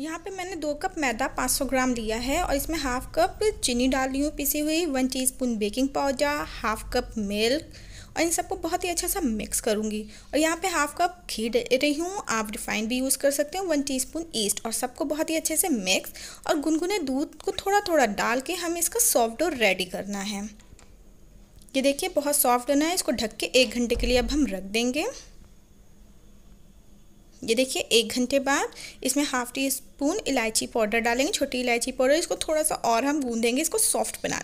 यहाँ पे मैंने दो कप मैदा 500 ग्राम लिया है और इसमें हाफ़ कप चीनी डाल रही हूँ पिसी हुई one teaspoon baking powder half cup milk और इन सबको बहुत ही अच्छा सा मिक्स करूँगी और यहाँ पे हाफ़ कप घी दे रही हूँ आप रिफाइंड भी यूज़ कर सकते हो वन टीस्पून ईस्ट और सबको बहुत ही अच्छे से मिक्स और गुनगुने दूध को थोड़ा थोड़ा डाल के हमें इसका सॉफ्ट और रेडी करना है ये देखिए बहुत सॉफ्ट होना है इसको ढक के एक घंटे के लिए अब हम रख देंगे ये देखिए एक घंटे बाद इसमें half teaspoon powder डालेंगे छोटी इलायची पाउडर इसको थोड़ा सा और हम गूंदेंगे इसको सॉफ्ट बनाने